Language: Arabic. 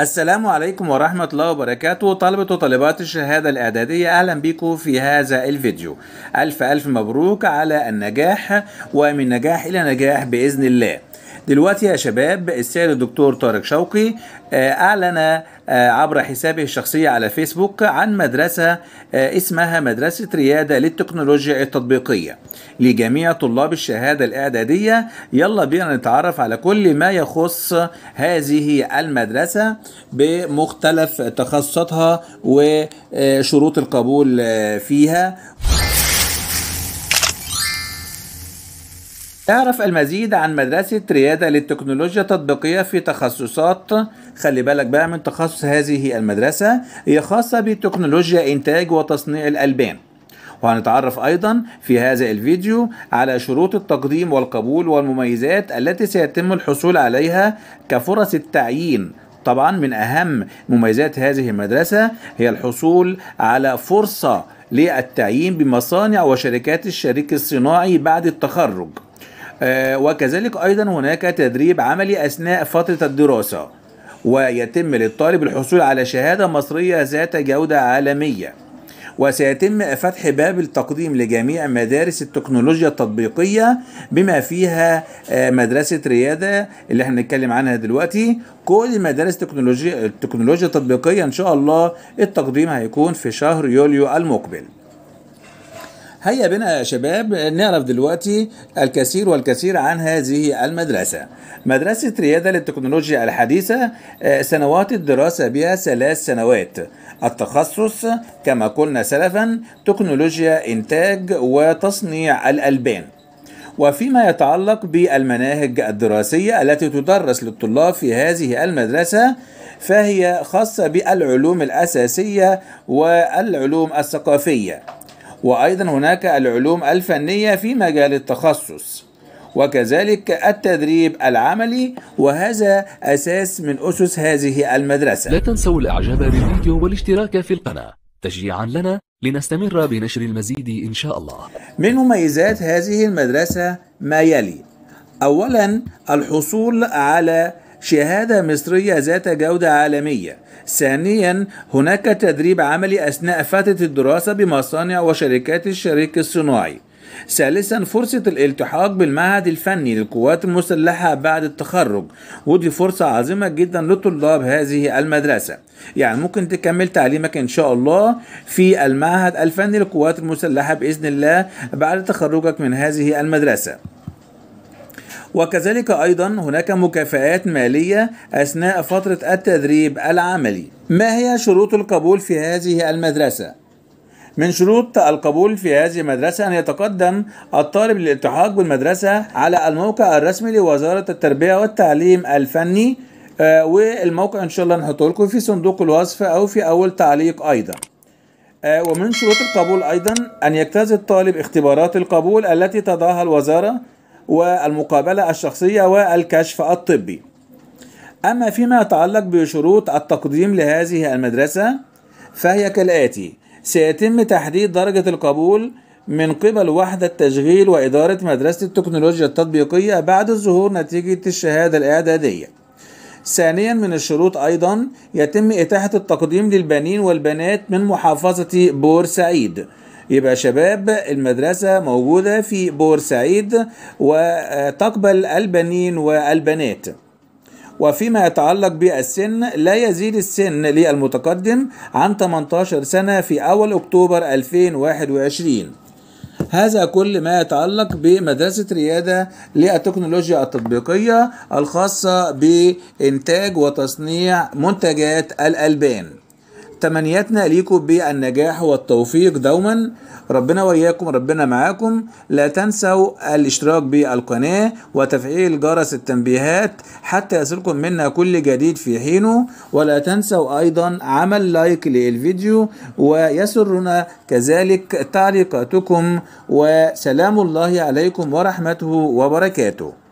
السلام عليكم ورحمة الله وبركاته طلبة وطالبات الشهادة الإعدادية أهلا بكم في هذا الفيديو ألف ألف مبروك على النجاح ومن نجاح إلى نجاح بإذن الله دلوقتي يا شباب السيد الدكتور طارق شوقي آه، أعلن آه، عبر حسابه الشخصي على فيسبوك عن مدرسة آه، اسمها مدرسة ريادة للتكنولوجيا التطبيقية لجميع طلاب الشهادة الإعدادية يلا بينا نتعرف على كل ما يخص هذه المدرسة بمختلف تخصصاتها وشروط القبول فيها اعرف المزيد عن مدرسة ريادة للتكنولوجيا التطبيقية في تخصصات خلي بالك بقى من تخصص هذه المدرسة هي خاصة بتكنولوجيا إنتاج وتصنيع الألبان وهنتعرف أيضا في هذا الفيديو على شروط التقديم والقبول والمميزات التي سيتم الحصول عليها كفرص التعيين طبعا من أهم مميزات هذه المدرسة هي الحصول على فرصة للتعيين بمصانع وشركات الشريك الصناعي بعد التخرج آه، وكذلك أيضا هناك تدريب عملي أثناء فترة الدراسة ويتم للطالب الحصول على شهادة مصرية ذات جودة عالمية وسيتم فتح باب التقديم لجميع مدارس التكنولوجيا التطبيقية بما فيها آه، مدرسة ريادة اللي احنا بنتكلم عنها دلوقتي كل مدارس التكنولوجيا التكنولوجيا التطبيقية ان شاء الله التقديم هيكون في شهر يوليو المقبل هيا بنا يا شباب نعرف دلوقتي الكثير والكثير عن هذه المدرسة مدرسة ريادة للتكنولوجيا الحديثة آه، سنوات الدراسة بها ثلاث سنوات التخصص كما قلنا سلفا تكنولوجيا إنتاج وتصنيع الألبان وفيما يتعلق بالمناهج الدراسية التي تدرس للطلاب في هذه المدرسة فهي خاصة بالعلوم الأساسية والعلوم الثقافية وأيضا هناك العلوم الفنية في مجال التخصص وكذلك التدريب العملي وهذا أساس من أسس هذه المدرسة لا تنسوا الإعجاب بالفيديو والاشتراك في القناة تشجيعا لنا لنستمر بنشر المزيد إن شاء الله من مميزات هذه المدرسة ما يلي أولا الحصول على شهادة مصرية ذات جودة عالمية. ثانيا هناك تدريب عملي أثناء فترة الدراسة بمصانع وشركات الشريك الصناعي. ثالثا فرصة الالتحاق بالمعهد الفني للقوات المسلحة بعد التخرج ودي فرصة عظيمة جدا لطلاب هذه المدرسة يعني ممكن تكمل تعليمك ان شاء الله في المعهد الفني للقوات المسلحة بإذن الله بعد تخرجك من هذه المدرسة وكذلك أيضا هناك مكافآت مالية أثناء فترة التدريب العملي ما هي شروط القبول في هذه المدرسة؟ من شروط القبول في هذه المدرسة أن يتقدم الطالب للالتحاق بالمدرسة على الموقع الرسمي لوزارة التربية والتعليم الفني آه، والموقع إن شاء الله نحطه لكم في صندوق الوصف أو في أول تعليق أيضا آه، ومن شروط القبول أيضا أن يجتاز الطالب اختبارات القبول التي تضعها الوزارة والمقابلة الشخصية والكشف الطبي أما فيما يتعلق بشروط التقديم لهذه المدرسة فهي كالآتي سيتم تحديد درجة القبول من قبل وحدة تشغيل وإدارة مدرسة التكنولوجيا التطبيقية بعد الظهور نتيجة الشهادة الإعدادية ثانيا من الشروط أيضا يتم إتاحة التقديم للبنين والبنات من محافظة بورسعيد يبقى شباب المدرسة موجودة في بورسعيد وتقبل البنين والبنات وفيما يتعلق بالسن لا يزيد السن للمتقدم عن 18 سنة في أول أكتوبر 2021 هذا كل ما يتعلق بمدرسة ريادة للتكنولوجيا التطبيقية الخاصة بإنتاج وتصنيع منتجات الألبان تمنياتنا ليكم بالنجاح والتوفيق دوما ربنا وياكم ربنا معاكم لا تنسوا الاشتراك بالقناة وتفعيل جرس التنبيهات حتى يصلكم منا كل جديد في حينه ولا تنسوا أيضا عمل لايك للفيديو ويسرنا كذلك تعليقاتكم وسلام الله عليكم ورحمته وبركاته